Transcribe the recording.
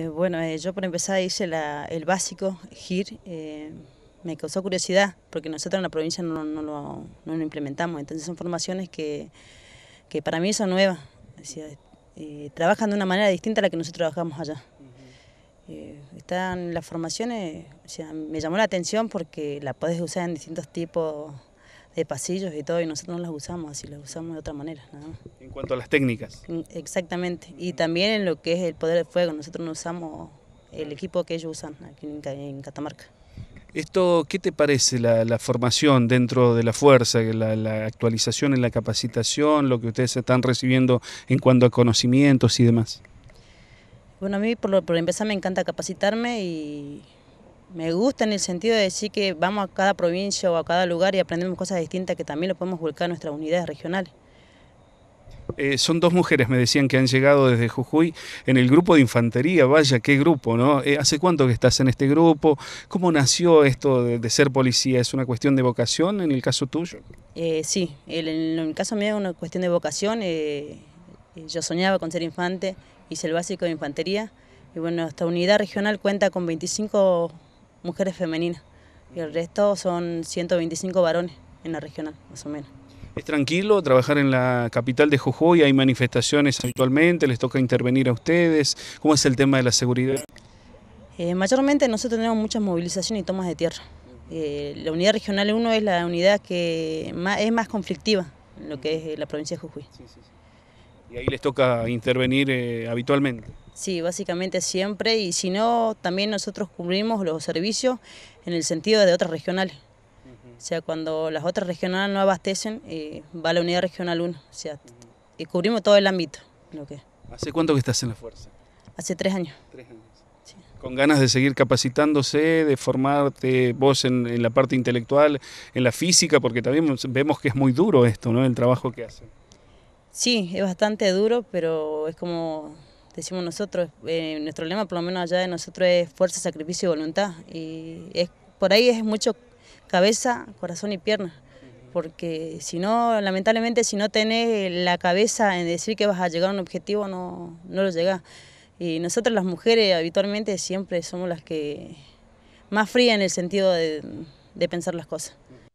Eh, bueno, eh, yo por empezar hice el básico, GIR, eh, me causó curiosidad, porque nosotros en la provincia no, lo, implementamos, entonces son formaciones que, para mí son nuevas, trabajan de una manera distinta a la que nosotros trabajamos allá. están las formaciones, me llamó la atención porque la podés usar en distintos tipos de pasillos y todo, y nosotros no las usamos así, las usamos de otra manera, En cuanto a las técnicas. Exactamente, y también en lo que es el poder de fuego, nosotros no usamos el equipo que ellos usan aquí en, Catamarca. Esto, ¿qué te parece la, formación dentro de la fuerza, la, la, actualización en la capacitación, lo que ustedes están recibiendo en cuanto a conocimientos y demás? Bueno, a mí por, lo, por empezar me encanta capacitarme y me gusta en el sentido de decir que vamos a cada provincia o a cada lugar y aprendemos cosas distintas que también lo podemos volcar en nuestras unidades regionales. Eh, son dos mujeres, me decían, que han llegado desde Jujuy en el grupo de infantería. Vaya, qué grupo, ¿no? Eh, ¿Hace cuánto que estás en este grupo? ¿Cómo nació esto de, ser policía? ¿Es una cuestión de vocación en el caso tuyo? Eh, sí, en el, el caso mío es una cuestión de vocación. yo soñaba con ser infante, hice el básico de infantería. Y bueno, esta unidad regional cuenta con 25 mujeres femeninas. Y el resto son 125 varones en la regional, más o menos. ¿Es tranquilo trabajar en la capital de Jujuy? ¿Hay manifestaciones habitualmente? ¿Les toca intervenir a ustedes? ¿Cómo es el tema de la seguridad? Eh, mayormente nosotros tenemos muchas movilizaciones y tomas de tierra. Eh, la unidad regional 1 es la unidad que es más conflictiva en lo que es la provincia de Jujuy. ¿Y ahí les toca intervenir eh, habitualmente? Sí, básicamente siempre, y si no, también nosotros cubrimos los servicios en el sentido de otras regionales. O sea, cuando las otras regionales no abastecen, eh, va la unidad regional 1. O sea, y cubrimos todo el ámbito. Lo que... ¿Hace cuánto que estás en la fuerza? Hace tres años. Con ganas de seguir capacitándose, de formarte vos en, en la parte intelectual, en la física, porque también vemos que es muy duro esto, ¿no? El trabajo que hacen. Sí, es bastante duro, pero es como decimos nosotros, eh, nuestro lema por lo menos allá de nosotros es fuerza, sacrificio y voluntad. Y es, por ahí es mucho cabeza, corazón y pierna, Porque si no, lamentablemente, si no tenés la cabeza en decir que vas a llegar a un objetivo, no, lo llegás. Y nosotros las mujeres habitualmente siempre somos las que más frías en el sentido de pensar las cosas.